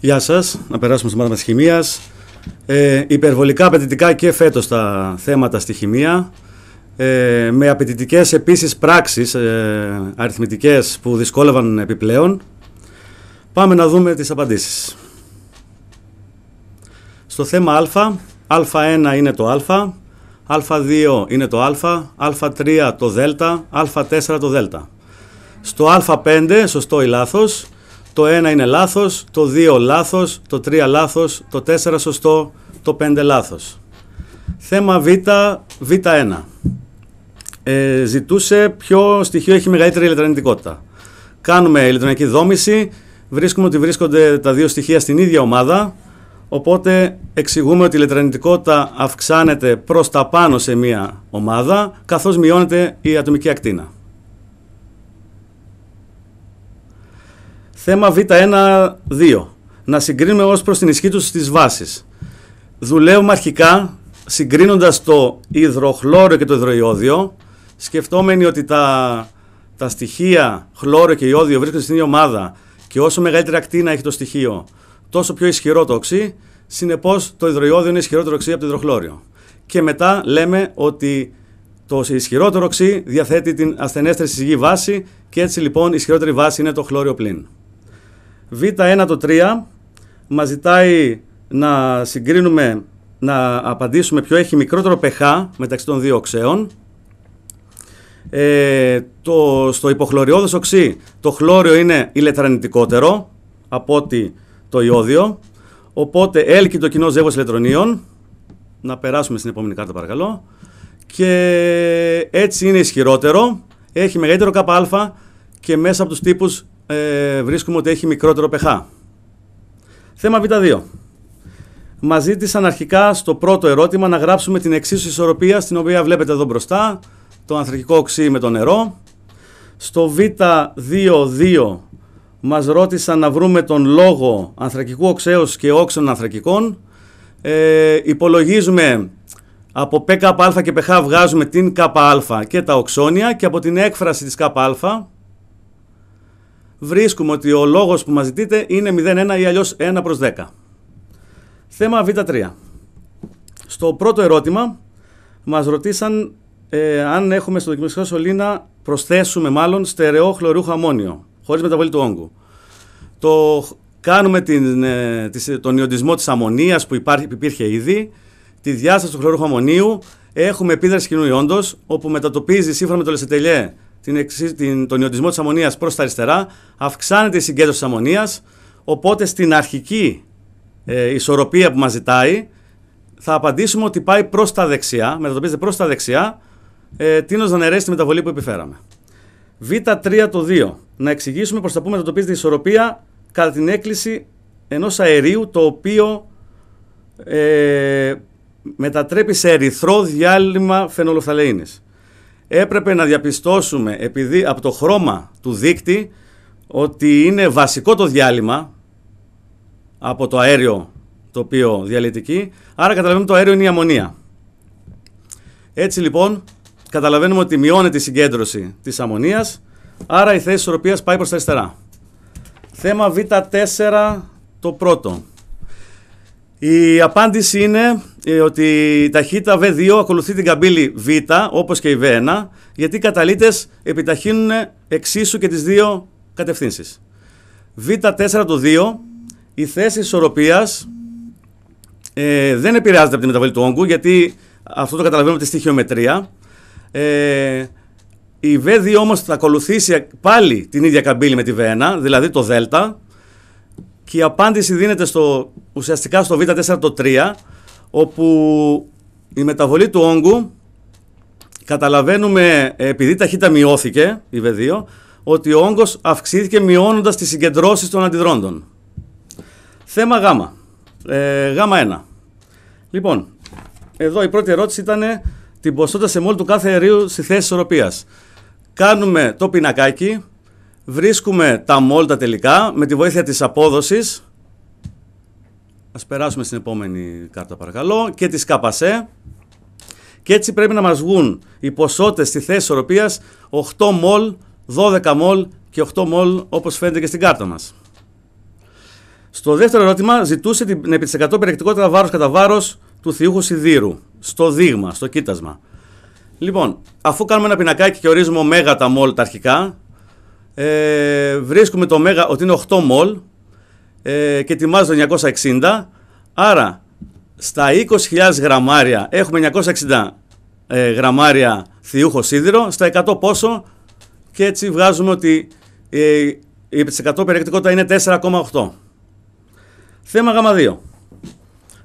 Γεια σας. Να περάσουμε στο μάθημα της χημίας. Ε, υπερβολικά απαιτητικά και φέτος τα θέματα στη Χημία. Ε, με απαιτητικές επίσης πράξεις ε, αριθμητικές που δυσκόλευαν επιπλέον. Πάμε να δούμε τις απαντήσεις. Στο θέμα Α, Α1 είναι το Α, Α2 είναι το Α, Α3 το Δ, Α4 το Δ. Στο Α5, σωστό ή λάθος, το 1 είναι λάθος, το 2 λάθος, το 3 λάθος, το 4 σωστό, το 5 λάθος. Θέμα Β, Β1. Ε, ζητούσε ποιο στοιχείο έχει μεγαλύτερη ηλεκτρονικότητα. Κάνουμε ηλεκτρονική δόμηση, βρίσκουμε ότι βρίσκονται τα δύο στοιχεία στην ίδια ομάδα, οπότε εξηγούμε ότι η ηλεκτρονικότητα αυξάνεται προς τα πάνω σε μία ομάδα, καθώς μειώνεται η ατομική ακτίνα. Θέμα Β1-2. Να συγκρίνουμε ως προς την ισχύ τους στις βάσεις. Δουλεύουμε αρχικά συγκρίνοντας το υδροχλώριο και το υδροϊόδιο, σκεφτόμενοι ότι τα, τα στοιχεία χλώριο και ιόδιο βρίσκονται στην ίδια ομάδα και όσο μεγαλύτερη ακτίνα έχει το στοιχείο, τόσο πιο ισχυρό το οξύ, συνεπώς το υδροϊόδιο είναι ισχυρότερο οξύ από το υδροχλώριο. Και μετά λέμε ότι το ισχυρότερο οξύ διαθέτει την ασθενέστερη συζυγή βάση και έτσι λοιπόν η ισχυρότερη βάση είναι το χλώριο πλήν. Β1 το 3 μας ζητάει να συγκρίνουμε, να απαντήσουμε ποιο έχει μικρότερο pH μεταξύ των δύο οξέων. Ε, το, στο υποχλωριώδες οξύ το χλώριο είναι ηλεκτρανητικότερο από ότι το ιόδιο. Οπότε έλκει το κοινό ζεύγος ηλεκτρονίων. Να περάσουμε στην επόμενη κάρτα παρακαλώ. Και έτσι είναι ισχυρότερο. Έχει μεγαλύτερο ΚΑΠΑ και μέσα από τους τύπους ε, βρίσκουμε ότι έχει μικρότερο pH. Θέμα Β2. Μας ζήτησαν αρχικά στο πρώτο ερώτημα να γράψουμε την εξίσωση ισορροπία στην οποία βλέπετε εδώ μπροστά, το ανθρακικό οξύ με το νερό. Στο Β22 μας ρώτησαν να βρούμε τον λόγο ανθρακικού οξέως και όξων ανθρακικών. Ε, υπολογίζουμε από ΠΚΑ και ΠΧ βγάζουμε την ΚΑ και τα οξόνια και από την έκφραση της ΚΑ βρίσκουμε ότι ο λόγος που μας ζητείτε είναι 0,1 ή αλλιώς 1 προς 10. Θέμα Β3. Στο πρώτο ερώτημα μας ρωτήσαν ε, αν έχουμε στο δοκιμαστικό σωλήνα προσθέσουμε μάλλον στερεό χλωριού αμμόνιο, χωρίς μεταβολή του όγκου. Το κάνουμε την, ε, τον ιοντισμό της αμμονίας που υπάρχει, υπήρχε ήδη, τη διάσταση του χλωρού χαμονίου, έχουμε επίδραση κοινού ιόντος, όπου μετατοπίζει σύμφωνα με το λεσετελιέ την εξι, την, τον ιωτισμό της αμμονίας προς τα αριστερά, αυξάνεται η συγκέντρωση της αμμονίας, οπότε στην αρχική ε, ισορροπία που μας ζητάει θα απαντήσουμε ότι πάει προς τα δεξιά, μετατοπίζεται προς τα δεξιά, ε, τίνος να νερέσει τη μεταβολή που επιφέραμε. Β3 το 2. Να εξηγήσουμε προς τα που μετατοπίζεται η ισορροπία κατά την έκκληση ενός αερίου το οποίο ε, μετατρέπει σε ερυθρό διάλειμμα φαινολοφθαλεΐνης έπρεπε να διαπιστώσουμε επειδή από το χρώμα του δίκτυ ότι είναι βασικό το διάλειμμα από το αέριο το οποίο διαλυτική, άρα καταλαβαίνουμε το αέριο είναι η αμμονία. Έτσι λοιπόν καταλαβαίνουμε ότι μειώνεται η συγκέντρωση της αμμονίας, άρα η θέση οροπίας πάει προς τα αριστερά. Θέμα Β4 το πρώτο. Η απάντηση είναι ε, ότι η ταχύτητα V2 ακολουθεί την καμπύλη Β, όπως και η β 1 γιατί οι καταλύτες επιταχύνουν εξίσου και τις δύο κατευθύνσεις. Β4 το 2, η θέση ισορροπίας ε, δεν επηρεάζεται από τη μεταβολή του όγκου, γιατί αυτό το καταλαβαίνουμε τη στοιχειομετρία. Ε, η V2 όμως θα ακολουθήσει πάλι την ίδια καμπύλη με τη V1, δηλαδή το Δ, και η απάντηση δίνεται στο, ουσιαστικά στο Β4 το 3, όπου η μεταβολή του όγκου καταλαβαίνουμε, επειδή η ταχύτητα μειώθηκε, η β 2 ότι ο όγκος αυξήθηκε μειώνοντας τις συγκεντρώσεις των αντιδρόντων. Θέμα Γ. Ε, 1. Λοιπόν, εδώ η πρώτη ερώτηση ήταν την ποσότητα σε μόλι του κάθε αερίου στη θέση ισορροπίας. Κάνουμε το πινακάκι, Βρίσκουμε τα μόλτα τελικά με τη βοήθεια της απόδοσης. Ας περάσουμε στην επόμενη κάρτα παρακαλώ και της ΚΑΠΑΣΕ. Και έτσι πρέπει να μας βγουν οι ποσότητες στη θέση ισορροπίας 8 μολ, 12 μολ και 8 μολ όπως φαίνεται και στην κάρτα μας. Στο δεύτερο ερώτημα ζητούσε την επί 100 περιεκτικότητα βάρος κατά βάρος του θειούχου σιδήρου στο δείγμα, στο κοίτασμα. Λοιπόν, αφού κάνουμε ένα πινακάκι και ορίζουμε ωμέγα τα μόλ αρχικά, ε, βρίσκουμε το μέγα ότι είναι 8 μολ ε, και τιμάζει το 960. Άρα στα 20.000 γραμμάρια έχουμε 960 ε, γραμμάρια θιούχο σίδηρο, στα 100 πόσο και έτσι βγάζουμε ότι ε, η 100 περιεκτικότητα είναι 4,8. Θέμα γ2.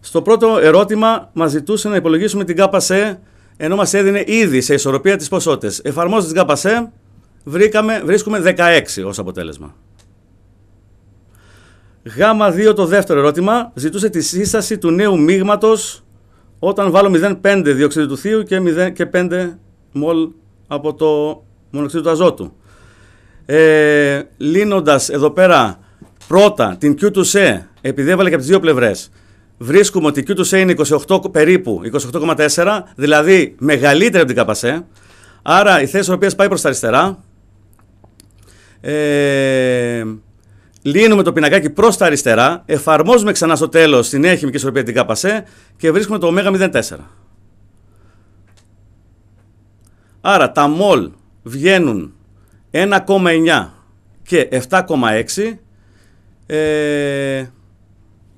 Στο πρώτο ερώτημα μας ζητούσε να υπολογίσουμε την ΚΑΠΑΣΕ ενώ μας έδινε ήδη σε ισορροπία τις ποσότητες. Εφαρμόζοντα την ΚΑΠΑΣΕ βρήκαμε, βρίσκουμε 16 ως αποτέλεσμα. Γάμα 2 το δεύτερο ερώτημα ζητούσε τη σύσταση του νέου μείγματος όταν βάλω 0,5 διοξείδιο του θείου και, 0, 5 μολ από το μονοξείδιο του αζότου. Ε, λύνοντας εδώ πέρα πρώτα την Q του C, επειδή έβαλε και από τις δύο πλευρές, βρίσκουμε ότι η Q του C είναι 28, περίπου 28,4, δηλαδή μεγαλύτερη από την ΚΑΠΑΣΕ, e. άρα η θέση τη οποία πάει προς τα αριστερά, ε, λύνουμε το πινακάκι προς τα αριστερά, εφαρμόζουμε ξανά στο τέλος την έχημη και την ΚΑΠΑΣΕ και βρίσκουμε το ω04. Άρα τα μολ βγαίνουν 1,9 και 7,6 ε,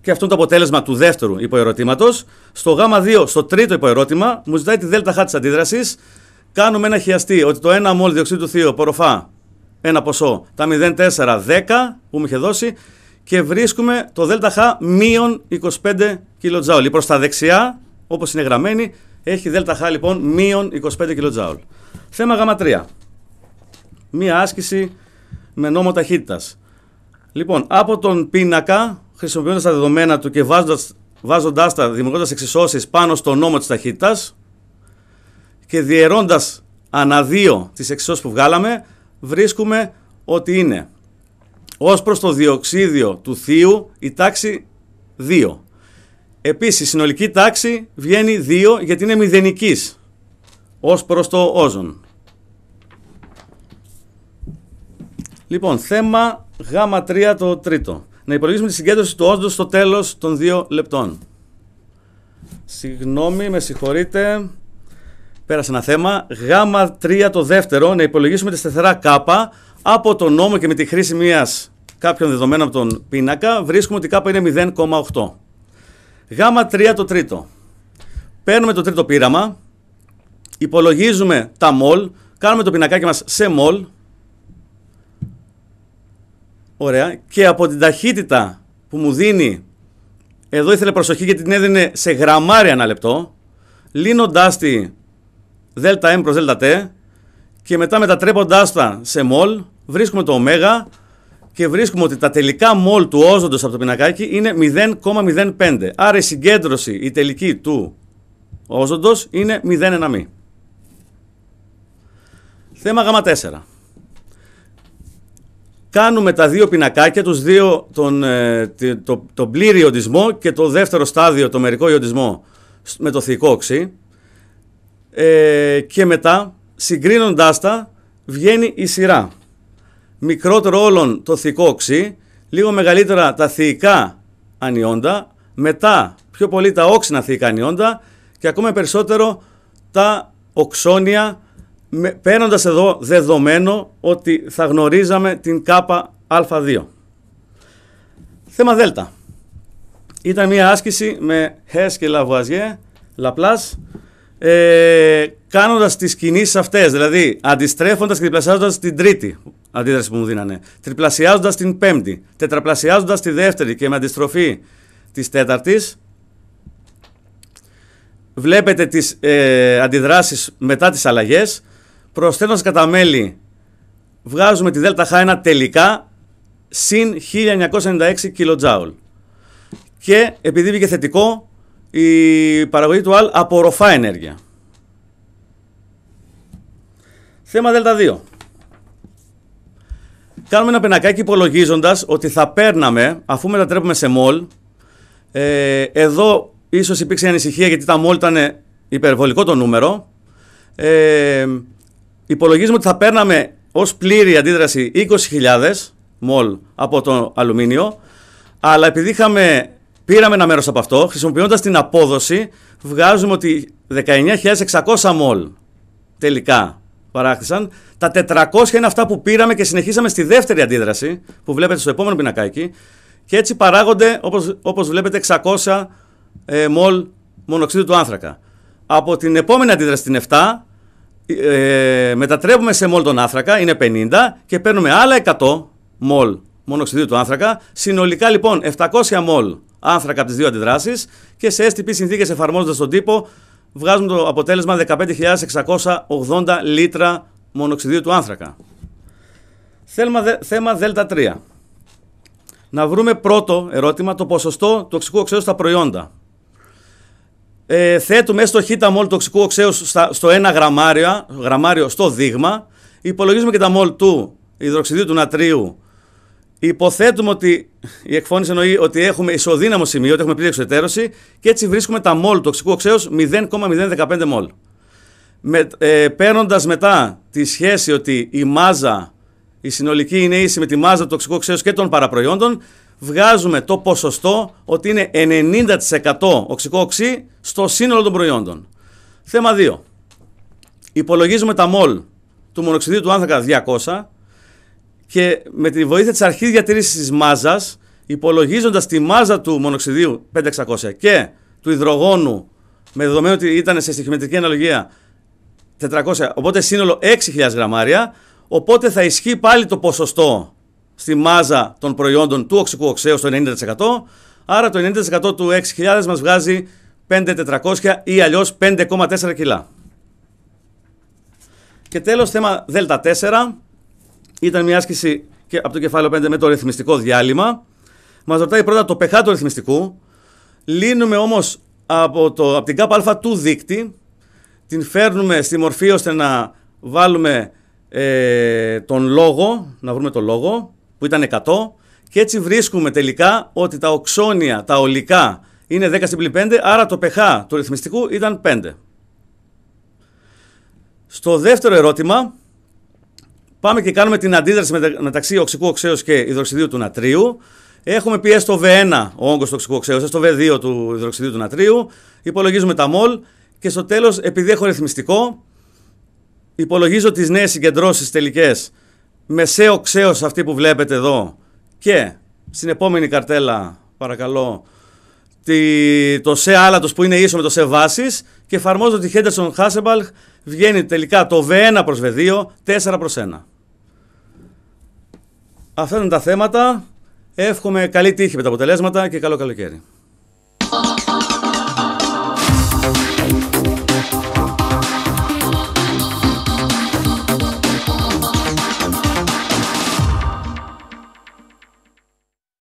και αυτό είναι το αποτέλεσμα του δεύτερου υποερωτήματος. Στο Γ2, στο τρίτο υποερώτημα, μου ζητάει τη ΔΕΛΤΑΧ τη αντίδρασης. Κάνουμε ένα χιαστή ότι το 1 μόλ διοξείδιο του θείου απορροφά ένα ποσό. Τα 0,410 που μου είχε δώσει και βρίσκουμε το ΔΧ μείον 25 κιλοτζάουλ. Προς τα δεξιά, όπως είναι γραμμένη, έχει ΔΧ λοιπόν μείον 25 kJ. θεμα Θέμα γ3. Μία άσκηση με νόμο ταχύτητας. Λοιπόν, από τον πίνακα, χρησιμοποιώντας τα δεδομένα του και βάζοντας, τα, δημιουργώντας εξισώσεις πάνω στο νόμο της ταχύτητας και διαιρώντας ανά δύο τις εξισώσεις που βγάλαμε, βρίσκουμε ότι είναι ως προς το διοξίδιο του θείου η τάξη 2. Επίσης, η συνολική τάξη βγαίνει 2 γιατί είναι μηδενικής ως προς το όζον. Λοιπόν, θέμα Γ3 το τρίτο. Να υπολογίσουμε τη συγκέντρωση του όζοντος στο τέλος των 2 λεπτών. Συγγνώμη, με συγχωρείτε πέρασε ένα θέμα. Γάμα 3 το δεύτερο, να υπολογίσουμε τη σταθερά κάπα από τον νόμο και με τη χρήση μιας κάποιων δεδομένων από τον πίνακα, βρίσκουμε ότι κάπα είναι 0,8. Γάμα 3 το τρίτο. Παίρνουμε το τρίτο πείραμα, υπολογίζουμε τα μολ, κάνουμε το πινακάκι μας σε μολ, ωραία, και από την ταχύτητα που μου δίνει, εδώ ήθελε προσοχή γιατί την έδινε σε γραμμάρια ένα λεπτό, λύνοντάς τη ΔΕΛΤΑ M προς ΔΕΛΤΑ T και μετά μετατρέποντάς τα σε μολ βρίσκουμε το ω και βρίσκουμε ότι τα τελικά μολ του όζοντος από το πινακάκι είναι 0,05. Άρα η συγκέντρωση η τελική του όζοντος είναι 0,1 μη. Θέμα Γ4. Κάνουμε τα δύο πινακάκια, τους δύο, τον, ε, το, το πλήρη ιοντισμό και το δεύτερο στάδιο, το μερικό ιοντισμό με το θηκό οξύ. Ε, και μετά συγκρίνοντάς τα βγαίνει η σειρά. Μικρότερο όλων το θικό οξύ, λίγο μεγαλύτερα τα θηικά ανιόντα, μετά πιο πολύ τα όξινα θηικά ανιόντα και ακόμα περισσότερο τα οξόνια, παίρνοντας εδώ δεδομένο ότι θα γνωρίζαμε την κάπα α2. Θέμα δέλτα. Ήταν μια άσκηση με HES και Λαβουαζιέ, Λαπλάς, ε, κάνοντας τις κινήσεις αυτές. Δηλαδή, αντιστρέφοντας και διπλασιάζοντας την τρίτη αντίδραση που μου δίνανε, τριπλασιάζοντας την πέμπτη, τετραπλασιάζοντας τη δεύτερη και με αντιστροφή της τέταρτης, βλέπετε τις ε, αντιδράσεις μετά τις αλλαγές. προσθέτοντας κατά μέλη βγάζουμε τη δελταχ 1 τελικά συν 1996 κιλοτζάουλ. Και επειδή βγήκε θετικό, η παραγωγή του ΑΛ απορροφά ενέργεια. ΔΕΛΤΑ Δ2. Κάνουμε ένα πενακάκι υπολογίζοντας ότι θα παίρναμε, αφού μετατρέπουμε σε μολ, ε, εδώ ίσως υπήρξε ανησυχία γιατί τα μόλ ήταν υπερβολικό το νούμερο, ε, υπολογίζουμε ότι θα παίρναμε ως πλήρη αντίδραση 20.000 μολ από το αλουμίνιο, αλλά επειδή είχαμε Πήραμε ένα μέρος από αυτό. Χρησιμοποιώντας την απόδοση, βγάζουμε ότι 19.600 μολ τελικά παράκτησαν. Τα 400 είναι αυτά που πήραμε και συνεχίσαμε στη δεύτερη αντίδραση, που βλέπετε στο επόμενο πινακάκι. Και έτσι παράγονται, όπως, όπως βλέπετε, 600 ε, μολ μονοξίδου του άνθρακα. Από την επόμενη αντίδραση, την 7, ε, μετατρέπουμε σε μολ τον άνθρακα, είναι 50, και παίρνουμε άλλα 100 μολ μονοξιδίου του άνθρακα. Συνολικά λοιπόν 700 μολ άνθρακα από τις δύο αντιδράσεις και σε STP συνθήκες εφαρμόζοντας τον τύπο βγάζουμε το αποτέλεσμα 15.680 λίτρα μονοξιδίου του άνθρακα. Θέμα, θέμα 3. Να βρούμε πρώτο ερώτημα το ποσοστό του τοξικού οξέου στα προϊόντα. Ε, θέτουμε στο χ τα μόλ τοξικού οξέου στα, στο ένα γραμμάριο, γραμμάριο στο δείγμα. Υπολογίζουμε και τα μόλ του υδροξιδίου του νατρίου Υποθέτουμε ότι η εκφώνηση εννοεί ότι έχουμε ισοδύναμο σημείο, ότι έχουμε πλήρη εξωτερώση και έτσι βρίσκουμε τα μόλ του τοξικού οξέως 0,015 μόλ. Με, ε, Παίρνοντας μετά τη σχέση ότι η μάζα, η συνολική είναι ίση με τη μάζα του τοξικού οξέως και των παραπροϊόντων, βγάζουμε το ποσοστό ότι είναι 90% οξικό οξύ στο σύνολο των προϊόντων. Θέμα 2. Υπολογίζουμε τα μόλ του μονοξυδίου του άνθρακα 200 και με τη βοήθεια της αρχής διατήρησης τη μάζας, υπολογίζοντας τη μάζα του μονοξιδίου 5600 και του υδρογόνου, με δεδομένο ότι ήταν σε στοιχηματική αναλογία 400, οπότε σύνολο 6.000 γραμμάρια, οπότε θα ισχύει πάλι το ποσοστό στη μάζα των προϊόντων του οξικού οξέου στο 90%. Άρα το 90% του 6.000 μας βγάζει 5.400 ή αλλιώς 5,4 κιλά. Και τέλος θέμα ΔΕΛΤΑ 4, ήταν μια άσκηση και από το κεφάλαιο 5 με το ρυθμιστικό διάλειμμα. Μας ρωτάει πρώτα το πεχά του ρυθμιστικού. Λύνουμε όμως από, από την ΚΑΠΑ του δείκτη. Την φέρνουμε στη μορφή ώστε να βάλουμε ε, τον λόγο, να βρούμε τον λόγο που ήταν 100 και έτσι βρίσκουμε τελικά ότι τα οξόνια, τα ολικά είναι 10 στην 5, άρα το pH του ρυθμιστικού ήταν 5. Στο δεύτερο ερώτημα Πάμε και κάνουμε την αντίδραση μεταξύ οξικού οξέως και υδροξιδίου του νατρίου. Έχουμε πει στο v V1 ο όγκος του οξικού οξέως, έστω V2 του υδροξιδίου του νατρίου. Υπολογίζουμε τα μολ και στο τέλος, επειδή έχω ρυθμιστικό, υπολογίζω τις νέες συγκεντρώσεις τελικές μεσαίο οξέως αυτή που βλέπετε εδώ και στην επόμενη καρτέλα, παρακαλώ, τη, το σε άλατος που είναι ίσο με το σε βάσης και εφαρμόζω τη Henderson Hasselbalch βγαίνει τελικά το V1 προς V2 4 προς 1. Αυτά είναι τα θέματα. Εύχομαι καλή τύχη με τα αποτελέσματα και καλό καλοκαίρι.